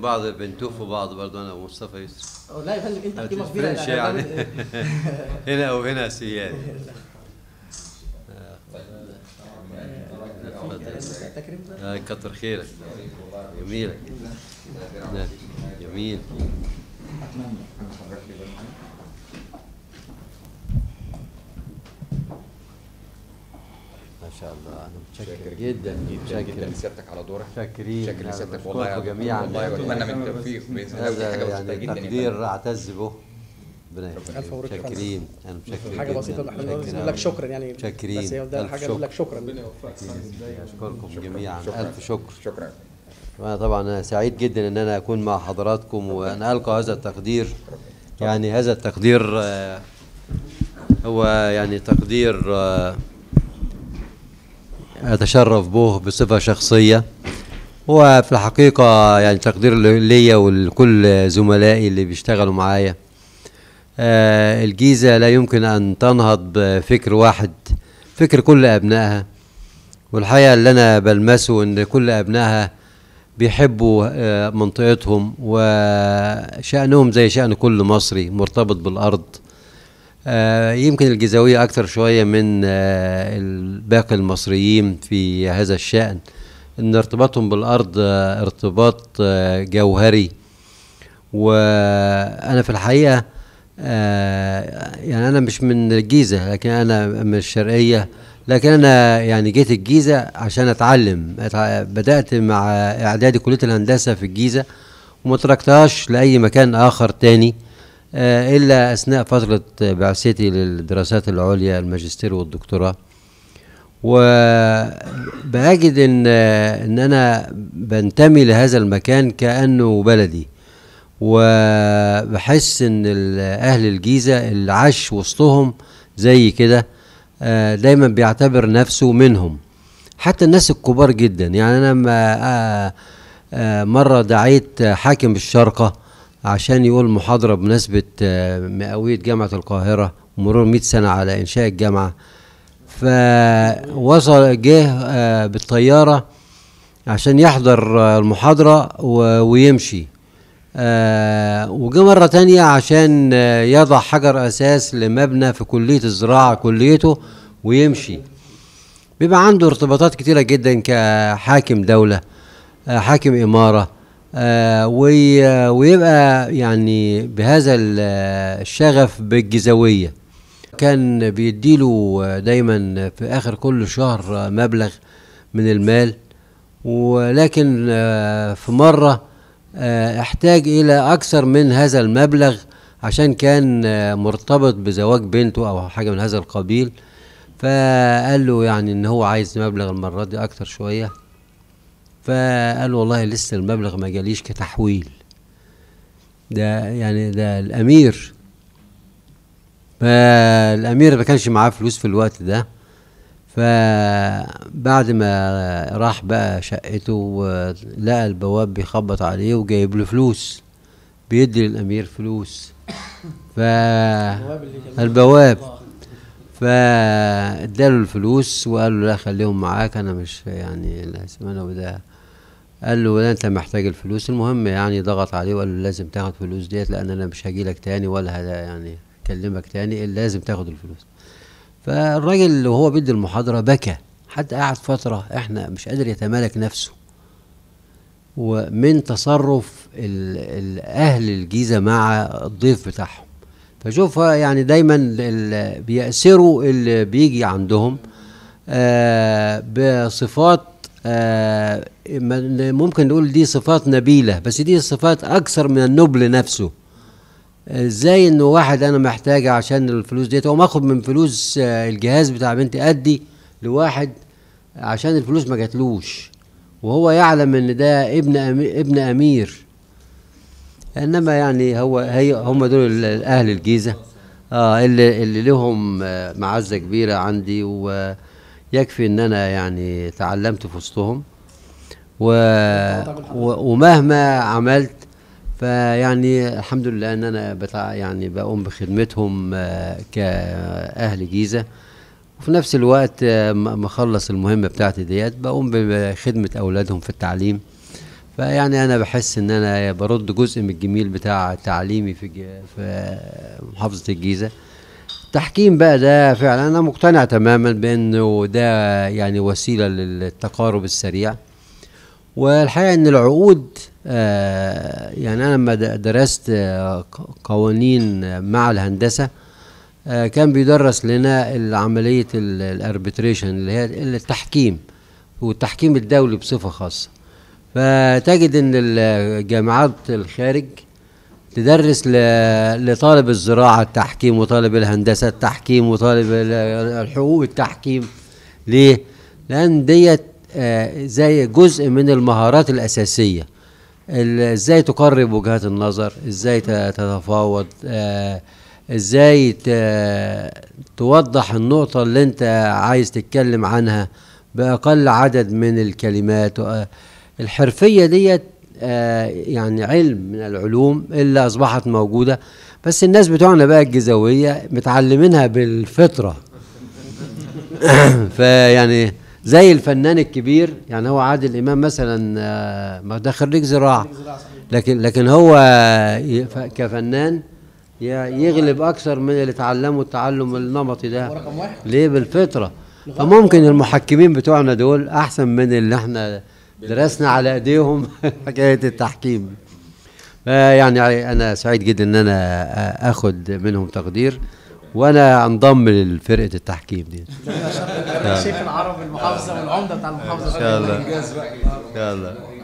بعض بنتوف وبعض برضه انا ومصطفى يوسف لا يا فندم انت قيمه كبيره يعني هنا وهنا سيادي يعني. آه، كتر خيرك جميلك نعم. جميل اتمنى شاء الله انا متشكر جدا جدا جدا لسيادتك على دورك شاكرين شاكر لسيادتك والله جميعا والله واتمنى يعني من التوفيق باذن الله ودي حاجه بسيطه يعني جدا تقدير اعتز به ربنا يخليك شاكرين انا متشكر حاجه بسيطه بنقول لك شكرا يعني متشكرين بس ده حاجه بنقول لك شكرا ربنا يوفقك اشكركم جميعا الف شكر شكرا وانا طبعا سعيد جدا ان انا اكون مع حضراتكم وان القى هذا التقدير يعني هذا التقدير آه، هو يعني تقدير آه، أتشرف به بصفة شخصية وفي الحقيقة يعني تقدير ليا ولكل زملائي اللي بيشتغلوا معايا آه، الجيزة لا يمكن أن تنهض بفكر واحد فكر كل أبنائها والحقيقة اللي أنا بلمسه إن كل أبنائها بيحبوا آه، منطقتهم وشأنهم زي شأن كل مصري مرتبط بالأرض آه، يمكن الجزاوية أكتر شوية من آه، باقي المصريين في هذا الشأن إن ارتباطهم بالأرض آه، ارتباط جوهري وأنا في الحقيقة يعني أنا مش من الجيزة لكن أنا من الشرقية لكن أنا يعني جيت الجيزة عشان أتعلم بدأت مع إعدادي كلية الهندسة في الجيزة وما تركتهاش لأي مكان آخر تاني آه، إلا أثناء فترة بعثتي للدراسات العليا الماجستير والدكتوراه وبأجد إن, إن أنا بنتمي لهذا المكان كأنه بلدي وبحس إن أهل الجيزة اللي عاش وسطهم زي كده آه، دايما بيعتبر نفسه منهم حتى الناس الكبار جدا يعني أنا آه، مرة دعيت حاكم الشرقة عشان يقول محاضرة بمناسبة آه، مئوية جامعة القاهرة مرور 100 سنة على إنشاء الجامعة فوصل جه آه، بالطيارة عشان يحضر آه، المحاضرة ويمشي وجه مرة تانية عشان يضع حجر أساس لمبنى في كلية الزراعة كليته ويمشي بيبقى عنده ارتباطات كتيرة جدا كحاكم دولة حاكم إمارة آه، ويبقى يعني بهذا الشغف بالجزوية كان بيديله دايما في آخر كل شهر مبلغ من المال ولكن آه، في مرة آه، احتاج إلى أكثر من هذا المبلغ عشان كان مرتبط بزواج بنته أو حاجة من هذا القبيل فقال له يعني إن هو عايز مبلغ المرة دي أكثر شوية فقال والله لسه المبلغ ما جاليش كتحويل ده يعني ده الامير فالامير ما كانش معاه فلوس في الوقت ده فبعد ما راح بقى شقته لقى البواب بيخبط عليه وجايب له فلوس بيدي للامير فلوس ف البواب فاداله الفلوس وقال له لا خليهم معاك انا مش يعني لا انا وده قال له لا انت محتاج الفلوس المهم يعني ضغط عليه وقال له لازم تاخد فلوس ديت لان انا مش هاجي لك تاني ولا يعني اكلمك تاني لازم تاخد الفلوس فالراجل وهو بيدي المحاضره بكى حتى قعد فتره احنا مش قادر يتمالك نفسه ومن تصرف اهل الجيزه مع الضيف بتاعهم فشوفها يعني دايما بيأسروا اللي بيجي عندهم آه بصفات آه، ممكن نقول دي صفات نبيله بس دي صفات اكثر من النبل نفسه آه، ازاي انه واحد انا محتاجه عشان الفلوس ديت اقوم اخد من فلوس آه، الجهاز بتاع بنتي ادي لواحد عشان الفلوس ما جاتلوش وهو يعلم ان ده ابن أمي ابن امير انما يعني هو هي هم دول اهل الجيزه اه اللي اللي لهم معزه كبيره عندي و يكفي ان انا يعني تعلمت في وسطهم و... و... ومهما عملت فيعني الحمد لله ان انا بتاع يعني بقوم بخدمتهم آه، كاهل جيزه وفي نفس الوقت آه، مخلص المهمه بتاعتي ديت بقوم بخدمه اولادهم في التعليم فيعني انا بحس ان انا برد جزء من الجميل بتاع تعليمي في في محافظه الجيزه التحكيم بقى ده فعلا انا مقتنع تماما بانه ده يعني وسيله للتقارب السريع والحقيقه ان العقود آه يعني انا لما درست آه قوانين مع الهندسه آه كان بيدرس لنا عمليه الاربتريشن اللي هي التحكيم والتحكيم الدولي بصفه خاصه فتجد ان الجامعات الخارج تدرس لطالب الزراعة التحكيم وطالب الهندسة التحكيم وطالب الحقوق التحكيم ليه؟ لأن ديت آه، زي جزء من المهارات الأساسية ازاي تقرب وجهات النظر ازاي تتفاوض آه، ازاي توضح النقطة اللي انت عايز تتكلم عنها بأقل عدد من الكلمات آه، الحرفية ديت آه، يعني علم من العلوم اللي اصبحت موجوده بس الناس بتوعنا بقى الجزويه متعلمينها بالفطره فيعني زي الفنان الكبير يعني هو عادل امام مثلا آه، ما ده خريج زراعه لكن لكن هو كفنان يغلب اكثر من اللي اتعلموا التعلم النمطي ده ليه بالفطره فممكن المحكمين بتوعنا دول احسن من اللي احنا درسنا على ايديهم حكايه التحكيم يعني انا سعيد جدا ان انا اخد منهم تقدير وانا انضم لفرقه التحكيم دي شيخ العرب المحافظه والعمده بتاع المحافظه ان شاء الله ان شاء الله